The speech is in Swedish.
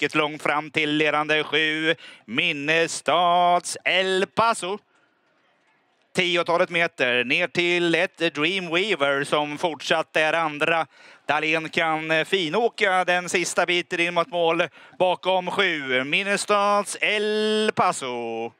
mycket långt fram till ledande sju. Minnestads El Paso. Tiotalet meter ner till ett Dreamweaver som fortsatt är andra. Dahlén kan finåka den sista biten in mot mål bakom sju. Minnestads El Paso.